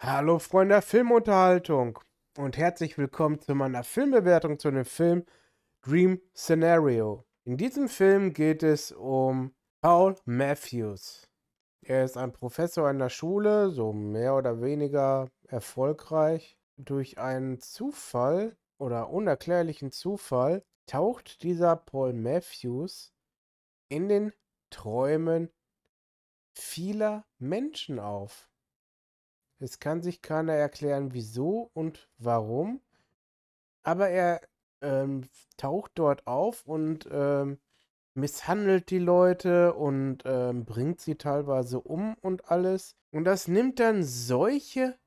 Hallo Freunde der Filmunterhaltung und herzlich willkommen zu meiner Filmbewertung zu dem Film Dream Scenario. In diesem Film geht es um Paul Matthews. Er ist ein Professor an der Schule, so mehr oder weniger erfolgreich. Durch einen Zufall oder unerklärlichen Zufall taucht dieser Paul Matthews in den Träumen vieler Menschen auf. Es kann sich keiner erklären, wieso und warum, aber er ähm, taucht dort auf und ähm, misshandelt die Leute und ähm, bringt sie teilweise um und alles. Und das nimmt dann solche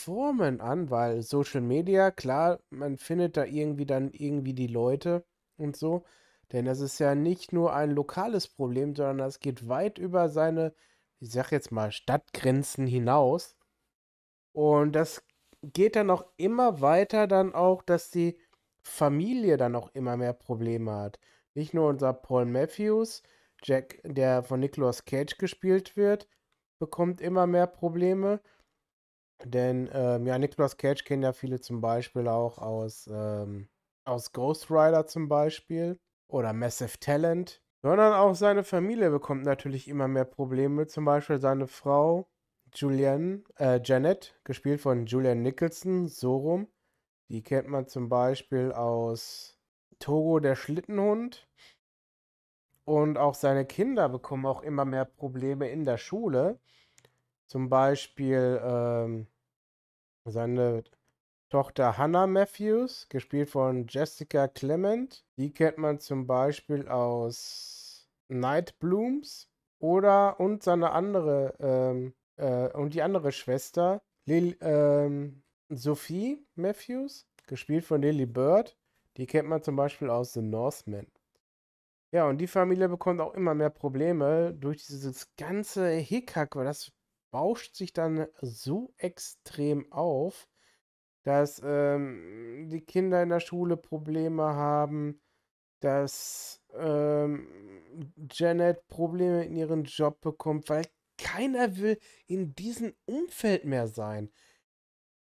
Formen an, weil Social Media, klar, man findet da irgendwie dann irgendwie die Leute und so. Denn das ist ja nicht nur ein lokales Problem, sondern das geht weit über seine, ich sag jetzt mal, Stadtgrenzen hinaus. Und das geht dann auch immer weiter, dann auch, dass die Familie dann auch immer mehr Probleme hat. Nicht nur unser Paul Matthews, Jack, der von Nicolas Cage gespielt wird, bekommt immer mehr Probleme, denn ähm, ja, Nicolas Cage kennen ja viele zum Beispiel auch aus, ähm, aus Ghost Rider zum Beispiel oder Massive Talent. Sondern auch seine Familie bekommt natürlich immer mehr Probleme. Zum Beispiel seine Frau Julianne, äh, Janet, gespielt von Julian Nicholson, so rum. Die kennt man zum Beispiel aus Togo der Schlittenhund. Und auch seine Kinder bekommen auch immer mehr Probleme in der Schule zum Beispiel ähm, seine Tochter Hannah Matthews, gespielt von Jessica Clement. Die kennt man zum Beispiel aus Night Blooms oder und seine andere ähm, äh, und die andere Schwester Lil, ähm, Sophie Matthews, gespielt von Lily Bird. Die kennt man zum Beispiel aus The Northmen. Ja, und die Familie bekommt auch immer mehr Probleme durch dieses ganze Hickhack, weil das bauscht sich dann so extrem auf, dass ähm, die Kinder in der Schule Probleme haben, dass ähm, Janet Probleme in ihrem Job bekommt, weil keiner will in diesem Umfeld mehr sein.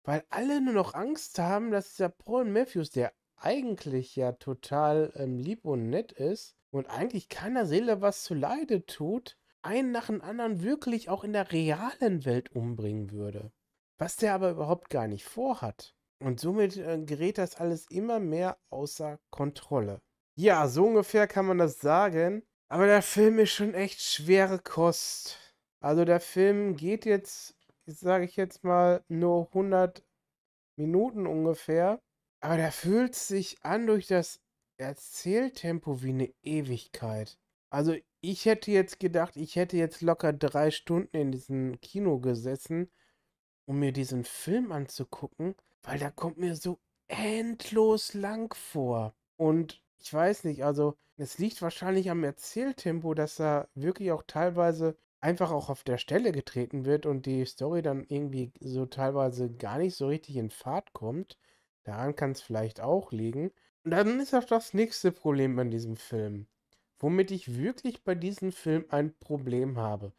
Weil alle nur noch Angst haben, dass der Paul Matthews, der eigentlich ja total ähm, lieb und nett ist und eigentlich keiner Seele was zu Leide tut, einen nach dem anderen wirklich auch in der realen Welt umbringen würde. Was der aber überhaupt gar nicht vorhat. Und somit äh, gerät das alles immer mehr außer Kontrolle. Ja, so ungefähr kann man das sagen. Aber der Film ist schon echt schwere Kost. Also der Film geht jetzt, sage ich jetzt mal, nur 100 Minuten ungefähr. Aber der fühlt sich an durch das Erzähltempo wie eine Ewigkeit. Also ich hätte jetzt gedacht, ich hätte jetzt locker drei Stunden in diesem Kino gesessen, um mir diesen Film anzugucken, weil da kommt mir so endlos lang vor. Und ich weiß nicht, also es liegt wahrscheinlich am Erzähltempo, dass da wirklich auch teilweise einfach auch auf der Stelle getreten wird und die Story dann irgendwie so teilweise gar nicht so richtig in Fahrt kommt. Daran kann es vielleicht auch liegen. Und dann ist auch das nächste Problem an diesem Film womit ich wirklich bei diesem Film ein Problem habe.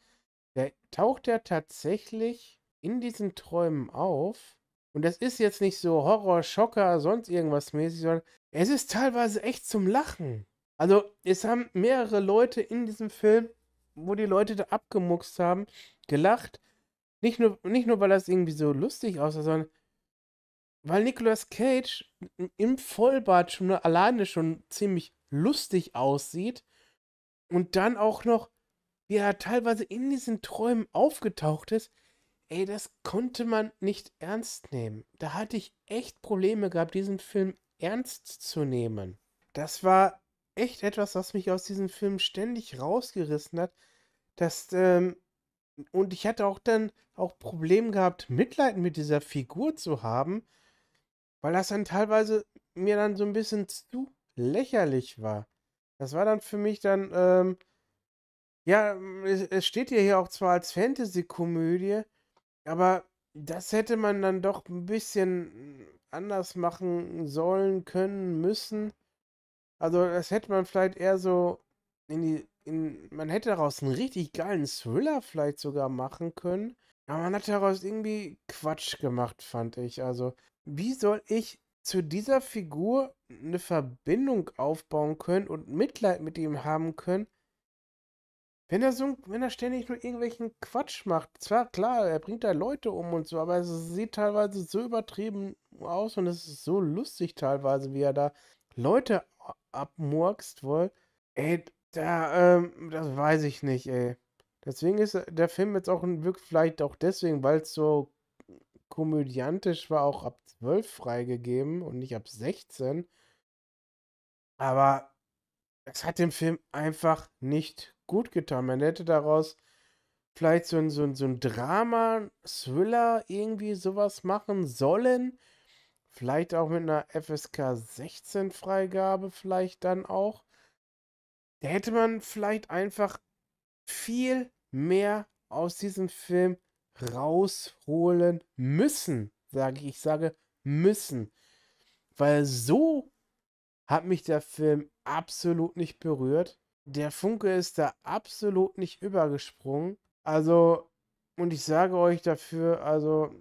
Der taucht ja tatsächlich in diesen Träumen auf. Und das ist jetzt nicht so Horror, Schocker, sonst irgendwas mäßig, sondern es ist teilweise echt zum Lachen. Also, es haben mehrere Leute in diesem Film, wo die Leute da abgemuckst haben, gelacht. Nicht nur, nicht nur weil das irgendwie so lustig aussah, sondern weil Nicolas Cage im Vollbart schon alleine schon ziemlich lustig aussieht und dann auch noch, wie er teilweise in diesen Träumen aufgetaucht ist, ey, das konnte man nicht ernst nehmen. Da hatte ich echt Probleme gehabt, diesen Film ernst zu nehmen. Das war echt etwas, was mich aus diesem Film ständig rausgerissen hat. Das, ähm, und ich hatte auch dann auch Probleme gehabt, Mitleid mit dieser Figur zu haben, weil das dann teilweise mir dann so ein bisschen zu lächerlich war. Das war dann für mich dann, ähm, ja, mm, es, es steht ja hier auch zwar als Fantasy-Komödie, aber das hätte man dann doch ein bisschen anders machen sollen, können, müssen. Also das hätte man vielleicht eher so in die, in, man hätte daraus einen richtig geilen Thriller vielleicht sogar machen können. Aber man hat daraus irgendwie Quatsch gemacht, fand ich. Also, wie soll ich zu dieser Figur eine Verbindung aufbauen können und Mitleid mit ihm haben können, wenn er so, wenn er ständig nur irgendwelchen Quatsch macht. Zwar klar, er bringt da Leute um und so, aber es sieht teilweise so übertrieben aus und es ist so lustig teilweise, wie er da Leute abmurkst wohl. Ey, da, ähm, das weiß ich nicht, ey. Deswegen ist äh, der Film jetzt auch ein wirklich vielleicht auch deswegen, weil es so komödiantisch war auch ab 12 freigegeben und nicht ab 16. Aber es hat dem Film einfach nicht gut getan. Man hätte daraus vielleicht so ein, so ein, so ein Drama, Thriller, irgendwie sowas machen sollen. Vielleicht auch mit einer FSK 16 Freigabe, vielleicht dann auch. Da hätte man vielleicht einfach viel mehr aus diesem Film rausholen müssen, sage ich. Ich sage müssen. Weil so hat mich der Film absolut nicht berührt. Der Funke ist da absolut nicht übergesprungen. Also, und ich sage euch dafür, also,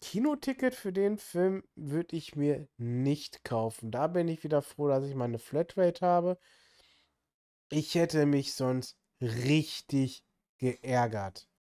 Kinoticket für den Film würde ich mir nicht kaufen. Da bin ich wieder froh, dass ich meine Flatrate habe. Ich hätte mich sonst richtig geärgert.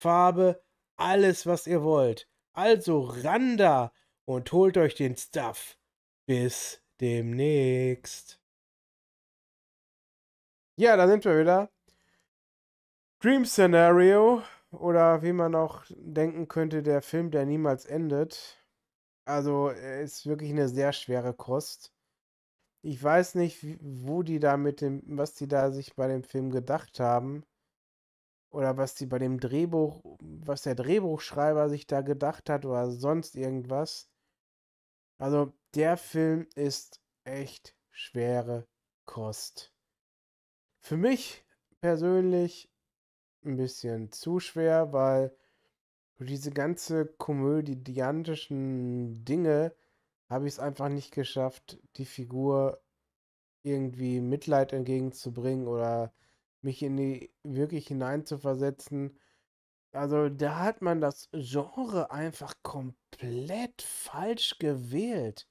Farbe, alles, was ihr wollt. Also ran da und holt euch den Stuff. Bis demnächst. Ja, da sind wir wieder. Dream Scenario oder wie man auch denken könnte, der Film, der niemals endet. Also ist wirklich eine sehr schwere Kost. Ich weiß nicht, wo die da mit dem, was die da sich bei dem Film gedacht haben oder was die bei dem Drehbuch, was der Drehbuchschreiber sich da gedacht hat oder sonst irgendwas. Also der Film ist echt schwere Kost. Für mich persönlich ein bisschen zu schwer, weil diese ganze komödiantischen Dinge habe ich es einfach nicht geschafft, die Figur irgendwie Mitleid entgegenzubringen oder mich in die wirklich hineinzuversetzen. Also da hat man das Genre einfach komplett falsch gewählt.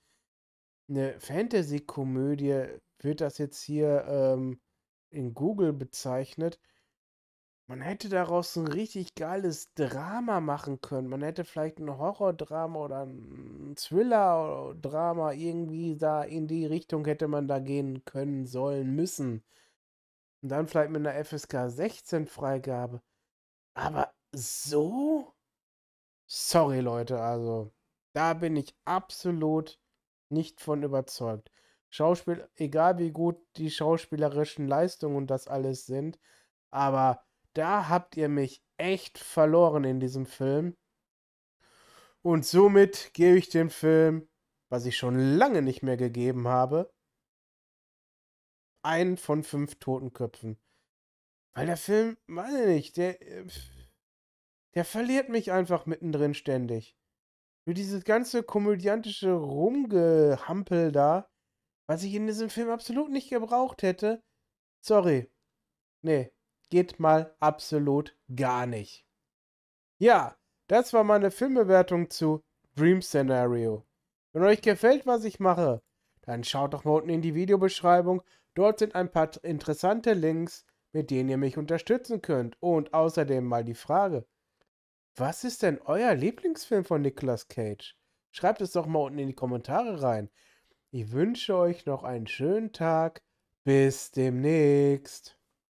Eine Fantasy-Komödie wird das jetzt hier ähm, in Google bezeichnet. Man hätte daraus ein richtig geiles Drama machen können. Man hätte vielleicht ein Horror-Drama oder ein Thriller-Drama irgendwie da in die Richtung hätte man da gehen können sollen müssen. Und dann vielleicht mit einer FSK 16 Freigabe. Aber so? Sorry, Leute, also da bin ich absolut nicht von überzeugt. Schauspiel, egal wie gut die schauspielerischen Leistungen und das alles sind, aber da habt ihr mich echt verloren in diesem Film. Und somit gebe ich dem Film, was ich schon lange nicht mehr gegeben habe, einen von fünf Totenköpfen. Weil der Film, weiß ich nicht, der, äh, der verliert mich einfach mittendrin ständig. Für dieses ganze komödiantische Rumgehampel da, was ich in diesem Film absolut nicht gebraucht hätte. Sorry. Nee, geht mal absolut gar nicht. Ja, das war meine Filmbewertung zu Dream Scenario. Wenn euch gefällt, was ich mache, dann schaut doch mal unten in die Videobeschreibung. Dort sind ein paar interessante Links, mit denen ihr mich unterstützen könnt. Und außerdem mal die Frage, was ist denn euer Lieblingsfilm von Nicolas Cage? Schreibt es doch mal unten in die Kommentare rein. Ich wünsche euch noch einen schönen Tag. Bis demnächst.